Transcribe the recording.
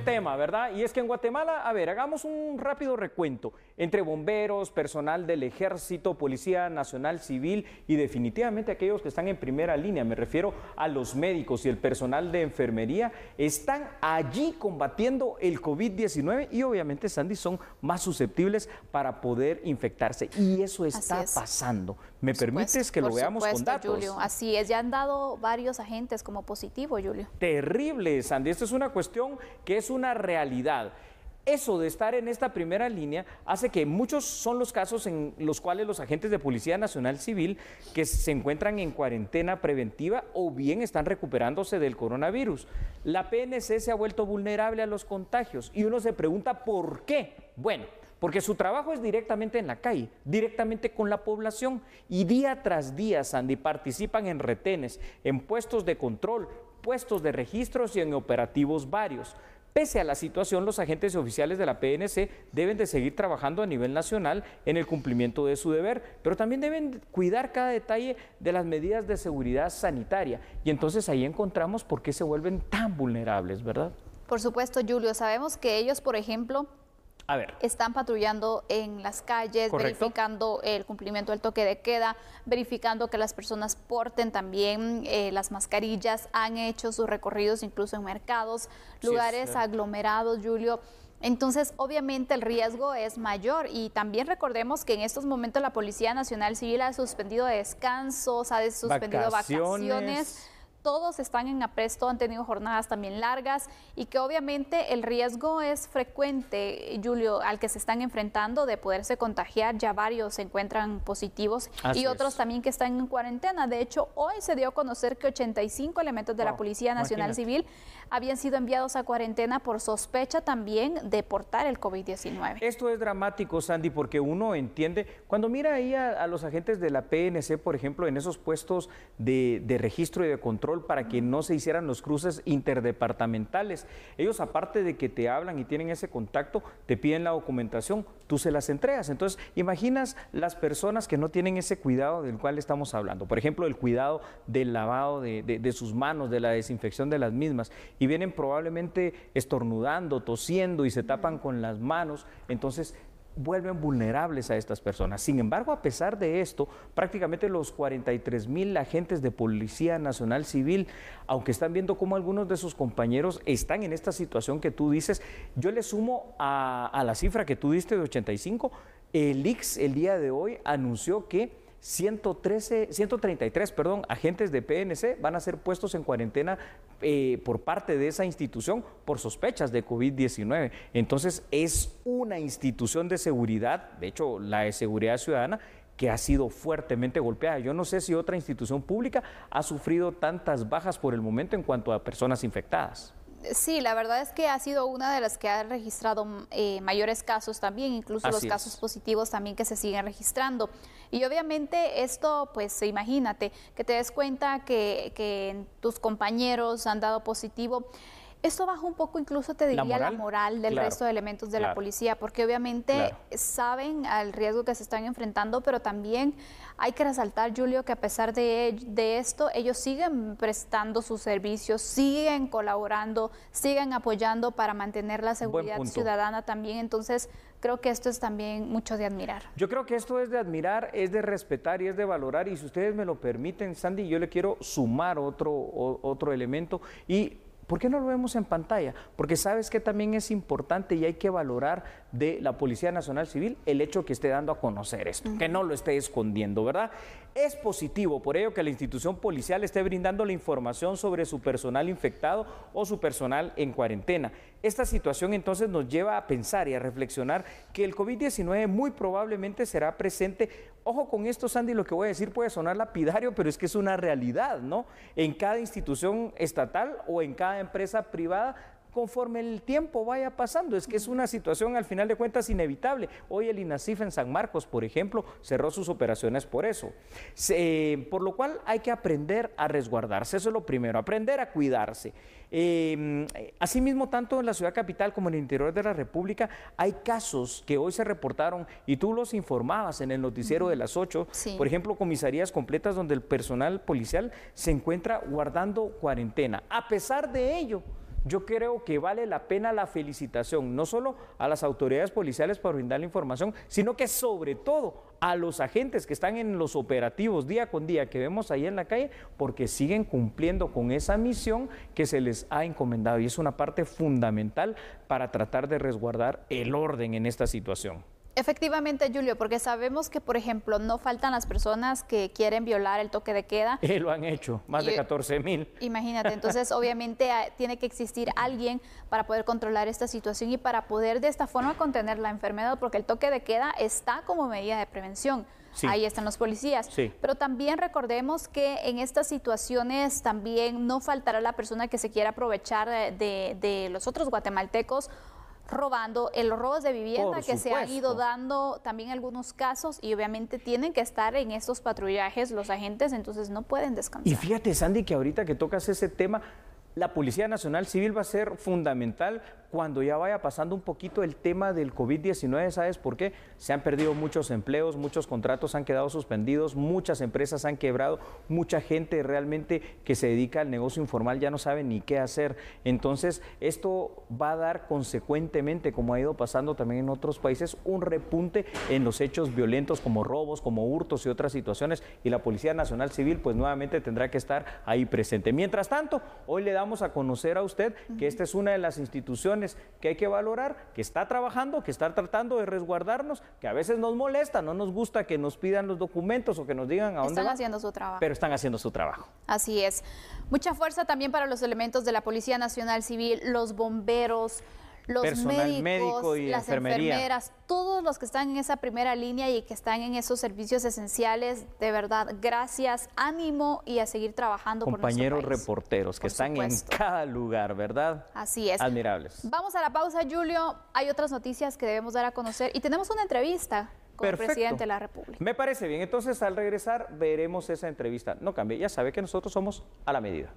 tema, ¿verdad? Y es que en Guatemala, a ver, hagamos un rápido recuento entre bomberos, personal del ejército, policía nacional civil y definitivamente aquellos que están en primera línea, me refiero a los médicos y el personal de enfermería, están allí combatiendo el COVID-19 y obviamente, Sandy, son más susceptibles para poder infectarse. Y eso está pasando. ¿Me permites que lo veamos con datos? Así es, ya han dado varios agentes como positivo, Julio. Terrible, Sandy. Esta es una cuestión que es es una realidad. Eso de estar en esta primera línea hace que muchos son los casos en los cuales los agentes de Policía Nacional Civil que se encuentran en cuarentena preventiva o bien están recuperándose del coronavirus. La PNC se ha vuelto vulnerable a los contagios y uno se pregunta por qué. Bueno, porque su trabajo es directamente en la calle, directamente con la población y día tras día, Sandy, participan en retenes, en puestos de control, puestos de registros y en operativos varios. Pese a la situación, los agentes y oficiales de la PNC deben de seguir trabajando a nivel nacional en el cumplimiento de su deber, pero también deben cuidar cada detalle de las medidas de seguridad sanitaria. Y entonces ahí encontramos por qué se vuelven tan vulnerables, ¿verdad? Por supuesto, Julio, sabemos que ellos, por ejemplo, están patrullando en las calles, verificando el cumplimiento del toque de queda, verificando que las personas porten también eh, las mascarillas, han hecho sus recorridos incluso en mercados, lugares aglomerados, Julio. Entonces, obviamente el riesgo es mayor y también recordemos que en estos momentos la Policía Nacional Civil ha suspendido descansos, ha suspendido vacaciones todos están en apresto, han tenido jornadas también largas y que obviamente el riesgo es frecuente, Julio, al que se están enfrentando de poderse contagiar. Ya varios se encuentran positivos y otros también que están en cuarentena. De hecho, hoy se dio a conocer que 85 elementos de la Policía Nacional Civil habían sido enviados a cuarentena por sospecha también de portar el COVID-19. Esto es dramático, Sandy, porque uno entiende, cuando mira ahí a, los agentes de la PNC, por ejemplo, en esos puestos de registro y de control, para que no se hicieran los cruces interdepartamentales. Ellos aparte de que te hablan y tienen ese contacto, te piden la documentación, tú se las entregas. Entonces, imaginas las personas que no tienen ese cuidado del cual estamos hablando. Por ejemplo, el cuidado del lavado de, de sus manos, de la desinfección de las mismas. Y vienen probablemente estornudando, tosiendo y se tapan con las manos. Entonces, vuelven vulnerables a estas personas. Sin embargo, a pesar de esto, prácticamente los 43 mil agentes de Policía Nacional Civil, aunque están viendo cómo algunos de sus compañeros están en esta situación que tú dices, yo le sumo a, la cifra que tú diste de 85, el IX el día de hoy anunció que 113, 133 perdón, agentes de PNC van a ser puestos en cuarentena eh, por parte de esa institución por sospechas de COVID-19. Entonces es una institución de seguridad, de hecho la de seguridad ciudadana, que ha sido fuertemente golpeada. Yo no sé si otra institución pública ha sufrido tantas bajas por el momento en cuanto a personas infectadas. Sí, la verdad es que ha sido una de las que ha registrado mm, eh, mayores casos también, incluso los casos positivos también que se siguen registrando. Y obviamente esto, pues imagínate, que te des cuenta que, que tus compañeros han dado positivo. Esto baja un poco, incluso te diría, la moral, del resto de elementos de la policía, porque obviamente saben al riesgo que se están enfrentando, pero también hay que resaltar, Julio, que a pesar de, esto, ellos siguen prestando sus servicios, siguen colaborando, siguen apoyando para mantener la seguridad ciudadana también. Entonces, creo que esto es también mucho de admirar. Yo creo que esto es de admirar, es de respetar y es de valorar. Y si ustedes me lo permiten, Sandy, yo le quiero sumar otro, otro elemento. Y ¿Por qué no lo vemos en pantalla? Porque sabes que también es importante y hay que valorar de la Policía Nacional Civil el hecho que esté dando a conocer esto, que no lo esté escondiendo, ¿verdad? Es positivo, por ello, que la institución policial esté brindando la información sobre su personal infectado o su personal en cuarentena. Esta situación entonces nos lleva a pensar y a reflexionar que el COVID-19 muy probablemente será presente. Ojo con esto, Sandy, lo que voy a decir puede sonar lapidario, pero es que es una realidad, ¿no? En cada institución estatal o en cada empresa privada conforme el tiempo vaya pasando. Es que es una situación al final de cuentas inevitable. Hoy el INACIF en San Marcos, por ejemplo, cerró sus operaciones por eso. por lo cual hay que aprender a resguardarse, eso es lo primero, aprender a cuidarse. Em, asimismo, tanto en la ciudad capital como en el interior de la República, hay casos que hoy se reportaron y tú los informabas en el noticiero de las 8, por ejemplo, comisarías completas donde el personal policial se encuentra guardando cuarentena. A pesar de ello, yo creo que vale la pena la felicitación, no solo a las autoridades policiales por brindar la información, sino que sobre todo a los agentes que están en los operativos día con día que vemos ahí en la calle, porque siguen cumpliendo con esa misión que se les ha encomendado y es una parte fundamental para tratar de resguardar el orden en esta situación. Efectivamente, Julio, porque sabemos que, por ejemplo, no faltan las personas que quieren violar el toque de queda. Y eh, lo han hecho, más de 14 eh, mil. Imagínate, entonces obviamente ah, tiene que existir alguien para poder controlar esta situación y para poder de esta forma contener la enfermedad, porque el toque de queda está como medida de prevención. Ahí están los policías. Pero también recordemos que en estas situaciones también no faltará la persona que se quiera aprovechar de, de los otros guatemaltecos robando, el robos de vivienda que se ha ido dando también algunos casos y obviamente tienen que estar en estos patrullajes los agentes, entonces no pueden descansar. Y fíjate Sandy que ahorita que tocas ese tema, la Policía Nacional Civil va a ser fundamental cuando ya vaya pasando un poquito el tema del COVID-19, ¿sabes por qué? Se han perdido muchos empleos, muchos contratos han quedado suspendidos, muchas empresas han quebrado, mucha gente realmente que se dedica al negocio informal ya no sabe ni qué hacer. Entonces, esto va a dar consecuentemente, como ha ido pasando también en otros países, un repunte en los hechos violentos como robos, como hurtos y otras situaciones. Y la Policía Nacional Civil, pues nuevamente tendrá que estar ahí presente. Mientras tanto, hoy le damos a conocer a usted que esta es una de las instituciones que hay que valorar, que está trabajando, que está tratando de resguardarnos, que a veces nos molesta, no nos gusta que nos pidan los documentos o que nos digan a dónde. Están haciendo su trabajo. Pero están haciendo su trabajo. Así es. Mucha fuerza también para los elementos de la Policía Nacional Civil, los bomberos, los médicos, y las enfermeras, todos los que están en esa primera línea y que están en esos servicios esenciales, de verdad, gracias, ánimo y a seguir trabajando. Compañeros por Compañeros reporteros que están en cada lugar, ¿verdad? Así es. Admirables. Vamos a la pausa, Julio. Hay otras noticias que debemos dar a conocer y tenemos una entrevista con el presidente de la República. Me parece bien. Entonces, al regresar, veremos esa entrevista. No cambie, ya sabe que nosotros somos a la medida.